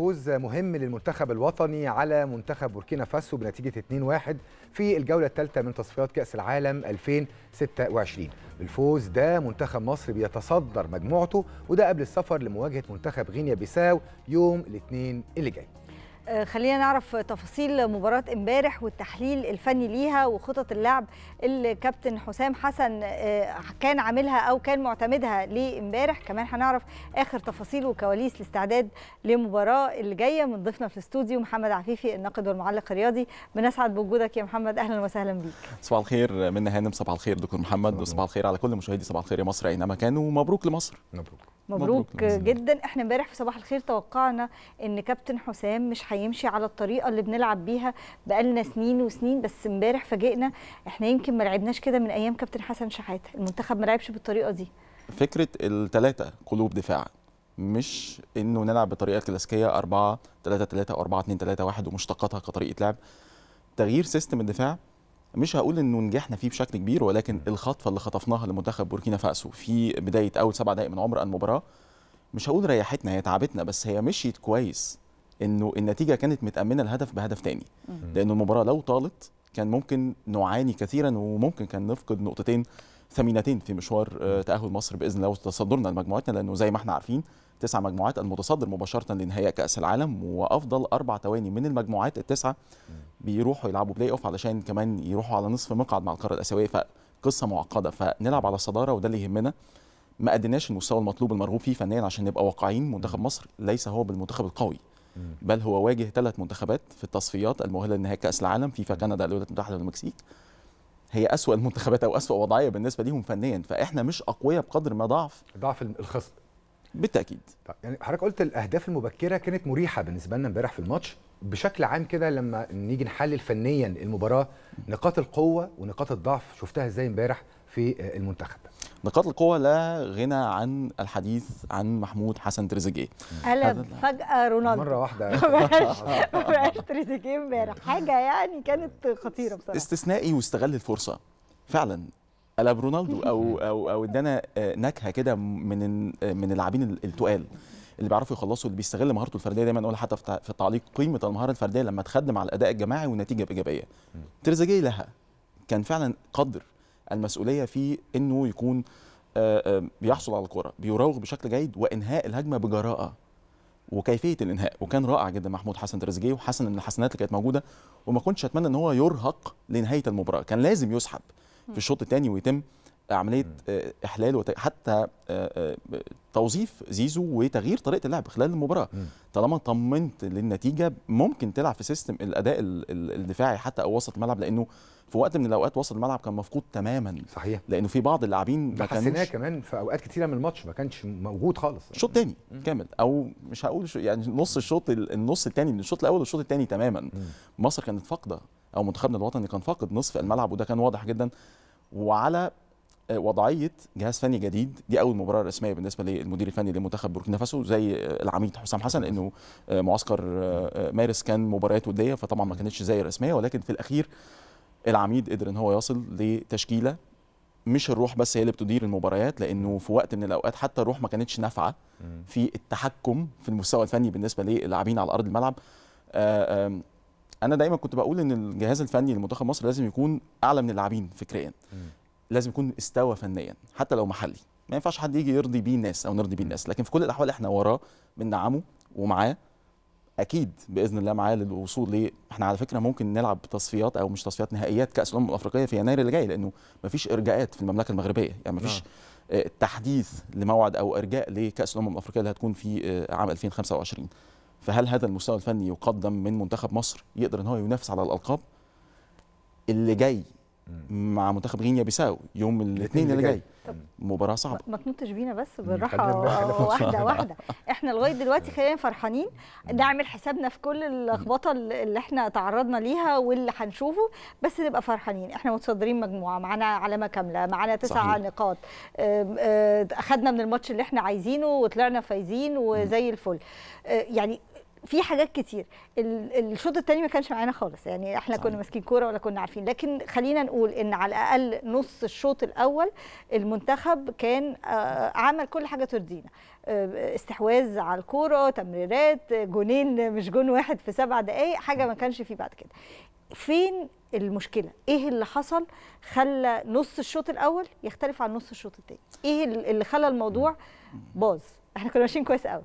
فوز مهم للمنتخب الوطني على منتخب بوركينا فاسو بنتيجة 2-1 في الجولة الثالثة من تصفيات كأس العالم 2026 بالفوز ده منتخب مصر بيتصدر مجموعته وده قبل السفر لمواجهة منتخب غينيا بيساو يوم الاثنين اللي جاي آه، خلينا نعرف تفاصيل مباراة امبارح والتحليل الفني ليها وخطط اللعب اللي كابتن حسام حسن آه، كان عاملها او كان معتمدها لامبارح كمان هنعرف اخر تفاصيل وكواليس الاستعداد لمباراة اللي جاية من ضيفنا في الاستوديو محمد عفيفي الناقد والمعلق الرياضي بنسعد بوجودك يا محمد اهلا وسهلا بيك صباح الخير منا هانم صباح الخير دكتور محمد وصباح الخير على كل مشاهدي صباح الخير يا مصر اينما كانوا ومبروك لمصر مبروك مبروك, مبروك جدا احنا امبارح في صباح الخير توقعنا ان كابتن حسام مش هيمشي على الطريقه اللي بنلعب بيها بقالنا سنين وسنين بس امبارح فاجئنا احنا يمكن ما لعبناش كده من ايام كابتن حسن شحاته المنتخب ما لعبش بالطريقه دي فكره الثلاثه قلوب دفاع مش انه نلعب بطريقه كلاسيكيه 4 3 3 4 2 3 1 ومشتقاتها كطريقه لعب تغيير سيستم الدفاع مش هقول انه نجحنا فيه بشكل كبير ولكن الخطفه اللي خطفناها لمنتخب بوركينا فاسو في بدايه اول سبع دقائق من عمر المباراه مش هقول ريحتنا هي تعبتنا بس هي مشيت كويس انه النتيجه كانت متامنه الهدف بهدف تاني لانه المباراه لو طالت كان ممكن نعاني كثيرا وممكن كان نفقد نقطتين ثمينتين في مشوار آه، تأهل مصر بإذن الله وتصدرنا لمجموعتنا لأنه زي ما احنا عارفين تسع مجموعات المتصدر مباشرة لنهائي كأس العالم وأفضل أربع ثواني من المجموعات التسعة بيروحوا يلعبوا بلاي أوف علشان كمان يروحوا على نصف مقعد مع القارة الآسيوية فقصة معقدة فنلعب على الصدارة وده اللي يهمنا ما قدناش المستوى المطلوب المرغوب فيه فنيا عشان نبقى واقعيين منتخب مصر ليس هو بالمنتخب القوي بل هو واجه ثلاث منتخبات في التصفيات المؤهله لنهائي كاس العالم فيفا كندا الولايات المتحده والمكسيك هي أسوأ المنتخبات أو أسوأ وضعية بالنسبة ليهم فنيا فإحنا مش أقوياء بقدر ما ضعف ضعف الخصم بالتأكيد طيب، يعني حضرتك قلت الأهداف المبكرة كانت مريحة بالنسبة لنا امبارح في الماتش بشكل عام كده لما نيجي نحلل فنيا المباراة نقاط القوة ونقاط الضعف شفتها ازاي امبارح في المنتخب نقاط القوة لا غنى عن الحديث عن محمود حسن تريزيجيه قلب فجأة رونالدو مرة واحدة مبقاش تريزيجيه امبارح حاجة يعني كانت خطيرة بصراحة استثنائي واستغل الفرصة فعلا قلب رونالدو او او او ادانا آه، نكهه كده من من اللاعبين التقال اللي بيعرفوا يخلصوا اللي بيستغل مهارته الفرديه دايما اقول حتى في التعليق قيمه المهاره الفرديه لما تخدم على الاداء الجماعي والنتيجه الايجابيه تريزيجيه لها كان فعلا قدر المسؤوليه في انه يكون آه، آه، بيحصل على الكره بيراوغ بشكل جيد وانهاء الهجمه بجراءه وكيفيه الانهاء وكان رائع جدا محمود حسن تريزيجيه وحسن من الحسنات اللي كانت موجوده وما كنتش اتمنى ان هو يرهق لنهايه المباراه كان لازم يسحب في الشوط الثاني ويتم عمليه آه، احلال وت... حتى آه، آه، توظيف زيزو وتغيير طريقه اللعب خلال المباراه طالما طمنت للنتيجه ممكن تلعب في سيستم الاداء الدفاعي حتى او وسط الملعب لانه في وقت من الاوقات وسط الملعب كان مفقود تماما صحيح لانه في بعض اللاعبين ما كانش كمان في اوقات كتيره من الماتش ما كانش موجود خالص شوط تاني كامل او مش هقول شو يعني نص الشوط النص التاني من الشوط الاول للشوط التاني تماما مصر كانت فاقده او منتخبنا الوطني كان فاقد نصف الملعب وده كان واضح جدا وعلى آه، وضعيه جهاز فني جديد دي اول مباراه رسميه بالنسبه للمدير الفني لمنتخب بوركينا فاسو زي آه، العميد حسام حسن انه آه، معسكر مارس كان مباريات وديه فطبعا ما كانتش زي الرسميه ولكن في الاخير العميد قدر ان هو يصل لتشكيله مش الروح بس هي اللي بتدير المباريات لانه في وقت من الاوقات حتى الروح ما كانتش نافعه في التحكم في المستوى الفني بالنسبه للاعبين على ارض الملعب انا دايما كنت بقول ان الجهاز الفني لمنتخب مصر لازم يكون اعلى من اللاعبين فكريا لازم يكون استوى فنيا حتى لو محلي ما ينفعش حد يجي يرضي بيه الناس او نرضي بيه الناس لكن في كل الاحوال احنا وراه بندعمه ومعاه اكيد باذن الله معاه للوصول ليه احنا على فكره ممكن نلعب تصفيات او مش تصفيات نهائيات كاس الامم الافريقيه في يناير اللي جاي لانه ما فيش ارجاءات في المملكه المغربيه يعني ما فيش آه. آه، تحديث لموعد او ارجاء لكاس الامم الافريقيه اللي هتكون في آه، عام 2025 فهل هذا المستوى الفني يقدم من منتخب مصر يقدر ان هو ينافس على الالقاب اللي جاي مع منتخب غينيا بيساو يوم الاثنين اللي جاي مباراه صعبه ما تنطش بينا بس بالراحه واحده واحده احنا لغايه دلوقتي خلينا فرحانين نعمل حسابنا في كل اللخبطه اللي احنا تعرضنا ليها واللي هنشوفه بس نبقى فرحانين احنا متصدرين مجموعه معانا علامه كامله معانا تسع نقاط آه، اخذنا من الماتش اللي احنا عايزينه وطلعنا فايزين وزي الفل آه، يعني في حاجات كتير الشوط الثاني ما كانش معانا خالص يعني احنا صحيح. كنا ماسكين كوره ولا كنا عارفين لكن خلينا نقول ان على الاقل نص الشوط الاول المنتخب كان آه، عمل كل حاجه ترضينا آه، استحواذ على الكوره تمريرات جونين مش جون واحد في سبع دقائق حاجه ما كانش فيه بعد كده فين المشكله ايه اللي حصل خلى نص الشوط الاول يختلف عن نص الشوط الثاني ايه اللي خلى الموضوع باظ احنا كنا ماشيين كويس قوي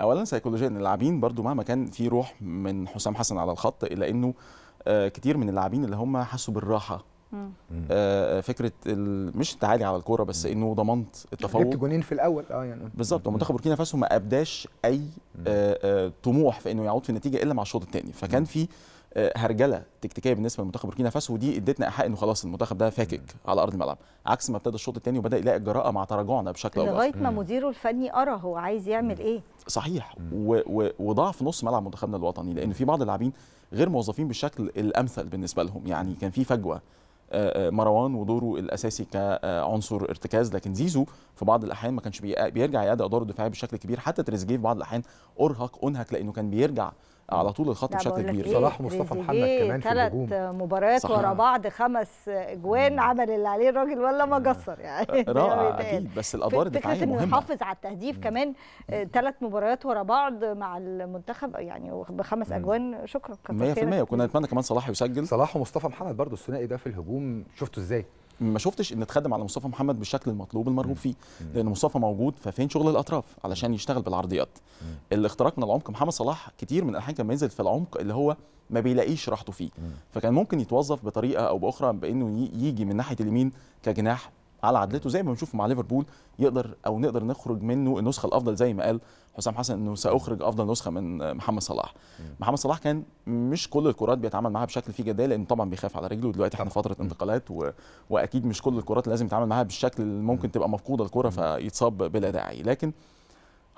اولا سيكولوجيا اللاعبين برضو مهما كان في روح من حسام حسن على الخط الا انه آه، كتير من اللاعبين اللي هم حسوا بالراحه آه، آه، فكره مش التعالي على الكوره بس انه ضمنت التفوق جبت جونين في الاول اه يعني بالظبط ومنتخب بوركينا فاسو ما ابداش اي طموح في انه يعود في النتيجه الا مع الشوط الثاني فكان في آه، هرجله تكتيكيه بالنسبه لمنتخب بوركينا فاسو ودي ادتنا احاء انه خلاص المنتخب ده فاكك على ارض الملعب عكس ما ابتدى الشوط الثاني وبدا يلاقي الجراءه مع تراجعنا بشكل او لغايه ما مديره الفني ارى هو عايز يعمل ايه صحيح وضعف نص ملعب منتخبنا الوطني لان في بعض اللاعبين غير موظفين بالشكل الامثل بالنسبه لهم يعني كان في فجوه آه، آه، مروان ودوره الاساسي كعنصر ارتكاز لكن زيزو في بعض الاحيان ما كانش بيرجع يأدي ادواره الدفاعيه بشكل كبير حتى تريزيجيه في بعض الاحيان ارهق انهك لانه كان بيرجع آه، على طول الخط بشكل كبير إيه، صلاح مصطفى محمد كمان في الهجوم ثلاث مباريات ورا بعض خمس اجوان عمل اللي عليه الراجل ولا ما قصر يعني رائع اكيد بس الادوار الدفاعيه مهمه فكره انه يحافظ على التهديف كمان ثلاث آه، مباريات ورا بعض مع المنتخب يعني بخمس اجوان شكرا 100% وكنا نتمنى كمان صلاح يسجل صلاح ومصطفى محمد برضه الثنائي ده في الهجوم شفته ازاي ما شفتش ان اتخدم على مصطفى محمد بالشكل المطلوب المرغوب فيه لان مصطفى موجود ففين شغل الاطراف علشان يشتغل بالعرضيات الاختراق من العمق محمد صلاح كتير من الاحيان كان بينزل في العمق اللي هو ما بيلاقيش راحته فيه فكان ممكن يتوظف بطريقه او باخرى بانه يجي من ناحيه اليمين كجناح على عدلته زي ما بنشوف مع ليفربول يقدر او نقدر نخرج منه النسخه الافضل زي ما قال حسام حسن انه ساخرج افضل نسخه من محمد صلاح محمد صلاح كان مش كل الكرات بيتعامل معاها بشكل فيه جدال لانه طبعا بيخاف على رجله دلوقتي احنا فتره انتقالات و... واكيد مش كل الكرات لازم يتعامل معاها بالشكل اللي ممكن تبقى مفقوده الكره فيتصاب بلا داعي لكن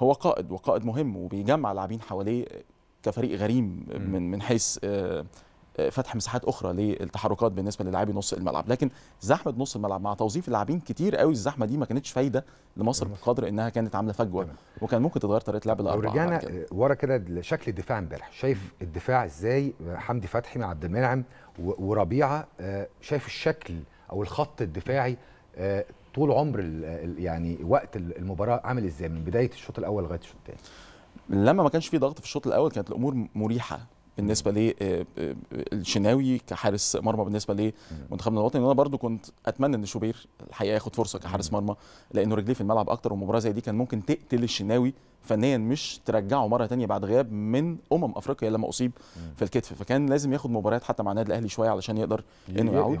هو قائد وقائد مهم وبيجمع لاعبين حواليه كفريق غريم من من حيث آه، فتح مساحات اخرى للتحركات بالنسبه للاعبي نص الملعب لكن زحمه نص الملعب مع توظيف اللاعبين كتير قوي الزحمه دي ما كانتش فايده لمصر بقدر انها كانت عامله فجوه وكان ممكن تتغير طريقه لعب الاربعه رجعنا ورا كده لشكل الدفاع امبارح شايف الدفاع ازاي حمدي فتحي مع عبد المنعم وربيعه آه، شايف الشكل او الخط الدفاعي آه، طول عمر يعني وقت المباراه عامل ازاي من بدايه الشوط الاول لغايه الشوط الثاني لما ما كانش في ضغط في الشوط الاول كانت الامور مريحه بالنسبه للشناوي آه، آه، كحارس مرمى بالنسبه لمنتخبنا الوطني انا برضو كنت اتمنى ان شوبير الحقيقه ياخد فرصه كحارس مرمى لانه رجليه في الملعب اكتر ومباراه زي دي كان ممكن تقتل الشناوي فنيا مش ترجعه مره تانية بعد غياب من امم افريقيا لما اصيب في الكتف فكان لازم ياخد مباريات حتى مع النادي الاهلي شويه علشان يقدر انه يعود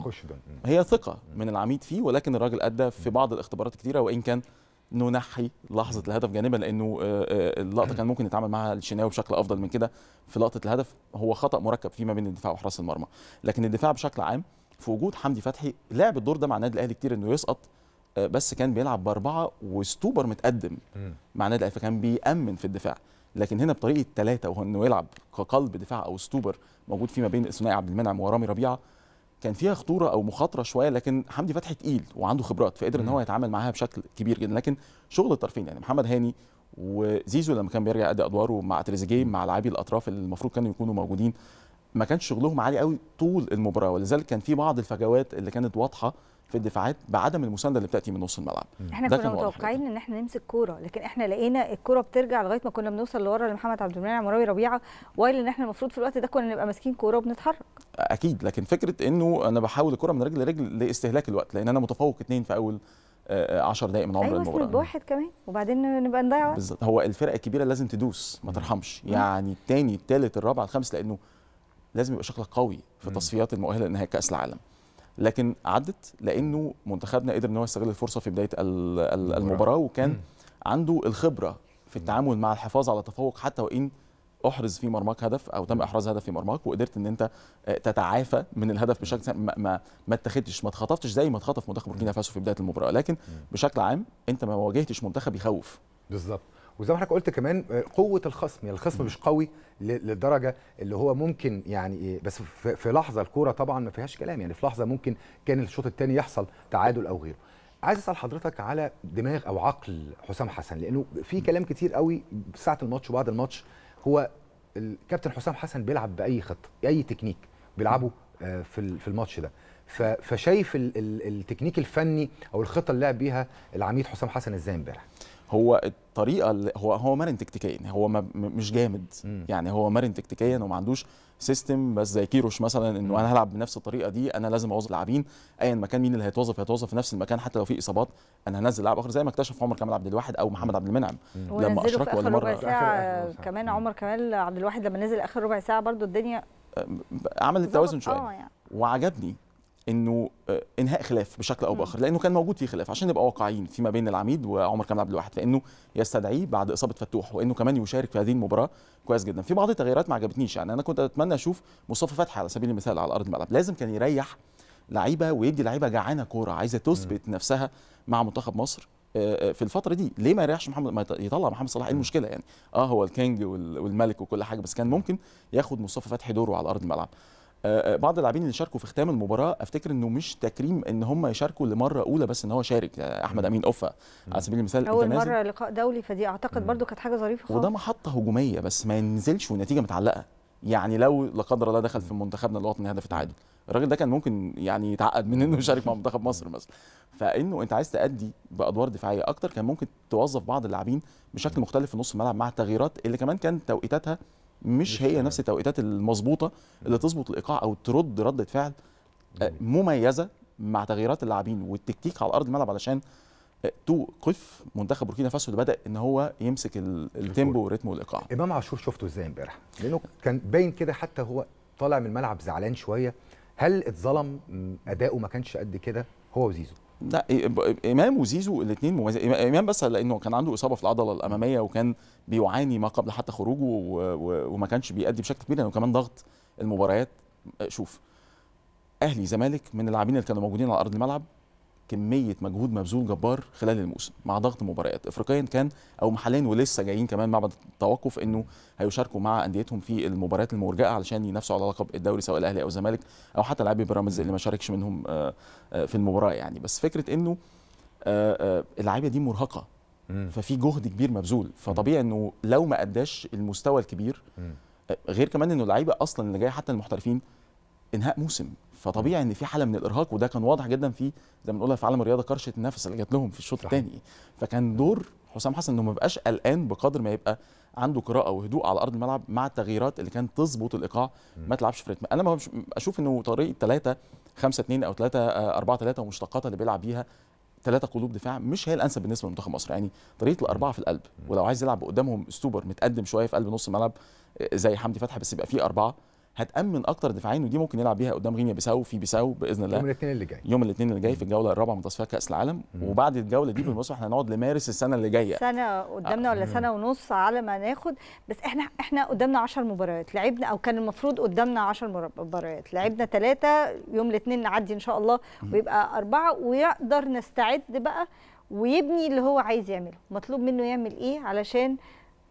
هي ثقه من العميد فيه ولكن الراجل ادى في بعض الاختبارات كتيره وان كان ننحي لحظه الهدف جانبا لانه آه، آه، اللقطه كان ممكن يتعامل معها الشناوي بشكل افضل من كده في لقطه الهدف هو خطا مركب فيما بين الدفاع وحراس المرمى لكن الدفاع بشكل عام في وجود حمدي فتحي لعب الدور ده مع النادي الاهلي كتير انه يسقط آه، بس كان بيلعب باربعه وستوبر متقدم مع النادي الاهلي فكان بيامن في الدفاع لكن هنا بطريقه ثلاثه وهو انه يلعب كقلب دفاع او ستوبر موجود فيما بين الثنائي عبد المنعم ورامي ربيعه كان فيها خطوره او مخاطره شويه لكن حمدي فتحي تقيل وعنده خبرات فقدر ان هو يتعامل معاها بشكل كبير جدا لكن شغل الطرفين يعني محمد هاني وزيزو لما كان بيرجع يؤدي ادواره مع تريزيجيه مع لاعبي الاطراف اللي المفروض كانوا يكونوا موجودين ما كانش شغلهم عالي قوي طول المباراه ولذلك كان في بعض الفجوات اللي كانت واضحه في الدفاعات بعدم المسانده اللي بتاتي من نص الملعب احنا كنا متوقعين ان احنا نمسك كوره لكن احنا لقينا الكوره بترجع لغايه ما كنا بنوصل لورا لمحمد عبد المنعم مراوي ربيعه وايل ان احنا المفروض في الوقت ده كنا نبقى ماسكين كوره وبنتحرك اكيد لكن فكره انه انا بحاول الكوره من رجل لرجل لاستهلاك الوقت لان انا متفوق اثنين في اول 10 آه، آه، دقائق من عمر أيوة المباراه ايوه واحد كمان وبعدين نبقى نضيع وقت هو الفرقه الكبيره لازم تدوس ما ترحمش يعني الثاني الثالث الرابع الخامس لانه لازم يبقى شكلك قوي في تصفيات المؤهله لنهائي كاس العالم لكن عدت لانه منتخبنا قدر ان هو يستغل الفرصه في بدايه المباراه وكان عنده الخبره في التعامل مع الحفاظ على تفوق حتى وان احرز في مرماك هدف او تم احراز هدف في مرماك وقدرت ان انت آه، تتعافى من الهدف بشكل ما ما, ما اتخذتش ما اتخطفتش زي ما اتخطف منتخب بوركينا فاسو في بدايه المباراه لكن بشكل عام انت ما واجهتش منتخب يخوف بالظبط وزي ما حضرتك قلت كمان آه، قوه الخصم يعني الخصم مش قوي للدرجه اللي هو ممكن يعني آه، بس في لحظه الكوره طبعا ما فيهاش كلام يعني في لحظه ممكن كان الشوط الثاني يحصل تعادل او غيره عايز اسال حضرتك على دماغ او عقل حسام حسن لانه في كلام كتير قوي ساعه الماتش وبعد الماتش هو الكابتن حسام حسن بيلعب باي خطه اي تكنيك بيلعبه آه، في في الماتش ده فشايف التكنيك الفني او الخطه اللي لعب بيها العميد حسام حسن ازاي امبارح هو الطريقه اللي هو هو مرن تكتيكيا هو ما مش جامد م. يعني هو مرن تكتيكيا وما عندوش سيستم بس زي كيروش مثلا انه انا هلعب بنفس الطريقه دي انا لازم اوظف لاعبين ايا مكان مين اللي هيتوظف هيتوظف في نفس المكان حتى لو في اصابات انا هنزل لاعب اخر زي ما اكتشف عمر كمال عبد الواحد او محمد عبد المنعم لما اشركوا اول مره ساعة كمان عمر كمال عبد الواحد لما نزل اخر ربع ساعه برده الدنيا أه، عمل التوازن شويه آه يعني. وعجبني انه آه، انهاء خلاف بشكل او باخر لانه كان موجود في خلاف عشان نبقى واقعيين فيما بين العميد وعمر كامل عبد الواحد فانه يستدعيه بعد اصابه فتوح وانه كمان يشارك في هذه المباراه كويس جدا في بعض التغييرات ما عجبتنيش يعني انا كنت اتمنى اشوف مصطفى فتحي على سبيل المثال على ارض الملعب لازم كان يريح لعيبه ويدي لعيبه جعانه كوره عايزه تثبت نفسها مع منتخب مصر آه، آه، في الفتره دي ليه ما يريحش محمد ما يطلع محمد صلاح ايه المشكله يعني اه هو الكينج والملك وكل حاجه بس كان ممكن ياخد مصطفى فتحي دوره على ارض الملعب آه، آه، بعض اللاعبين اللي شاركوا في ختام المباراه افتكر انه مش تكريم ان هم يشاركوا لمره اولى بس ان هو شارك آه، احمد امين اوفا على سبيل المثال اول مره لقاء دولي فدي اعتقد برده كانت حاجه ظريفه خالص وده محطه هجوميه بس ما ينزلش والنتيجه متعلقه يعني لو لا قدر الله دخل في منتخبنا الوطني هدف تعادل الراجل ده كان ممكن يعني يتعقد من انه يشارك مع منتخب مصر مثلا فانه انت عايز تادي بادوار دفاعيه اكتر كان ممكن توظف بعض اللاعبين بشكل مختلف في نص الملعب مع التغييرات اللي كمان كان توقيتاتها مش هي نفس التوقيتات المظبوطه اللي تظبط الايقاع او ترد رده فعل آه، مميزه مع تغييرات اللاعبين والتكتيك على ارض الملعب علشان آه، توقف منتخب بوركينا فاسو اللي بدا ان هو يمسك التيمبو والريتم والايقاع امام عاشور شفته ازاي امبارح لانه كان باين كده حتى هو طالع من الملعب زعلان شويه هل اتظلم اداؤه ما كانش قد كده هو وزيزو لا امام وزيزو الاثنين مميزين امام بس لانه كان عنده اصابه في العضله الاماميه وكان بيعاني ما قبل حتى خروجه وما كانش بيأدي بشكل كبير لانه كمان ضغط المباريات شوف اهلي زمالك من اللاعبين اللي كانوا موجودين على ارض الملعب كميه مجهود مبذول جبار خلال الموسم مع ضغط مباريات افريقيا كان او محليا ولسه جايين كمان مع التوقف انه هيشاركوا مع انديتهم في المباريات المورجئه علشان ينافسوا على لقب الدوري سواء الاهلي او الزمالك او حتى لاعبي بيراميدز اللي ما شاركش منهم آه، آه، في المباراه يعني بس فكره انه آه، اللعيبه دي مرهقه ففي جهد كبير مبذول فطبيعي انه لو ما اداش المستوى الكبير غير كمان انه اللعيبه اصلا اللي جايه حتى المحترفين انهاء موسم فطبيعي ان في حاله من الارهاق وده كان واضح جدا في زي ما بنقولها في عالم الرياضه كرشه النفس اللي جات لهم في الشوط الثاني فكان دور حسام حسن انه ما يبقاش قلقان بقدر ما يبقى عنده قراءه وهدوء على ارض الملعب مع التغييرات اللي كانت تظبط الايقاع ما تلعبش في ريتم انا ما اشوف انه طريقه 3 5 2 او 3 4 3 ومشتقاتها اللي بيلعب بيها ثلاثة قلوب دفاع مش هي الانسب بالنسبه لمنتخب مصر يعني طريقه الاربعه في القلب ولو عايز يلعب قدامهم ستوبر متقدم شويه في قلب نص الملعب آه، زي حمدي فتحي بس يبقى فيه اربعه هتامن اكتر دفاعين ودي ممكن يلعب بيها قدام غينيا بيساو في بيساو باذن الله يوم الاثنين اللي جاي يوم الاثنين اللي جاي في الجوله الرابعه من تصفيات كاس العالم وبعد الجوله دي بالمصر احنا هنقعد لمارس السنه اللي جايه سنه قدامنا ولا آه. سنه ونص على ما ناخد بس احنا احنا قدامنا 10 مباريات لعبنا او كان المفروض قدامنا 10 مباريات لعبنا ثلاثه يوم الاثنين نعدي ان شاء الله ويبقى اربعه ويقدر نستعد بقى ويبني اللي هو عايز يعمله مطلوب منه يعمل ايه علشان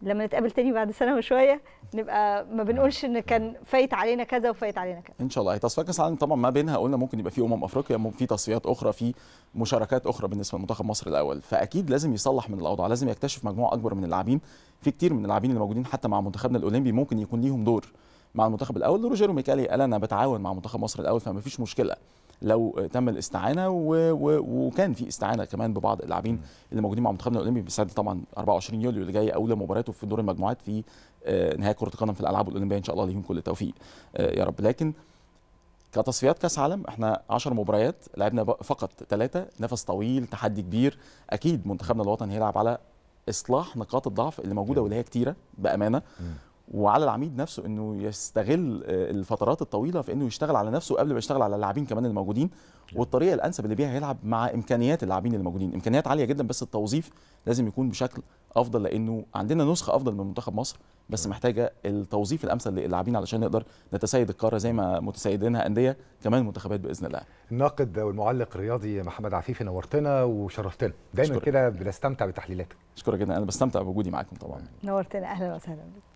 لما نتقابل تاني بعد سنه وشويه نبقى ما بنقولش ان كان فايت علينا كذا وفايت علينا كذا ان شاء الله هي تصفيات كاس العالم طبعا ما بينها قلنا ممكن يبقى في امم افريقيا ممكن في تصفيات اخرى في مشاركات اخرى بالنسبه لمنتخب مصر الاول فاكيد لازم يصلح من الاوضاع لازم يكتشف مجموعه اكبر من اللاعبين في كتير من اللاعبين اللي موجودين حتى مع منتخبنا الاولمبي ممكن يكون ليهم دور مع المنتخب الاول روجيرو ميكالي قال انا بتعاون مع منتخب مصر الاول فما فيش مشكله لو تم الاستعانه وكان في استعانه كمان ببعض اللاعبين اللي موجودين مع منتخبنا الاولمبي بيستعد طبعا 24 يوليو اللي جاي اولى مباراته في دور المجموعات في آه، نهاية كره القدم في الالعاب الاولمبيه ان شاء الله ليهم كل التوفيق آه، يا رب لكن كتصفيات كاس عالم احنا 10 مباريات لعبنا فقط ثلاثه نفس طويل تحدي كبير اكيد منتخبنا الوطني هيلعب على اصلاح نقاط الضعف اللي موجوده واللي هي كتيره بامانه وعلى العميد نفسه انه يستغل آه، الفترات الطويله في انه يشتغل على نفسه قبل ما يشتغل على اللاعبين كمان الموجودين نعم. والطريقه الانسب اللي بيها هيلعب مع امكانيات اللاعبين الموجودين امكانيات عاليه جدا بس التوظيف لازم يكون بشكل افضل لانه عندنا نسخه افضل من منتخب مصر بس نعم. محتاجه التوظيف الامثل للاعبين علشان نقدر نتسيد القاره زي ما متسيدينها انديه كمان منتخبات باذن الله الناقد والمعلق الرياضي محمد عفيفي نورتنا وشرفتنا دايما كده بنستمتع بتحليلاتك شكرا جدا انا بستمتع بوجودي معاكم طبعا نورتنا اهلا وسهلا بك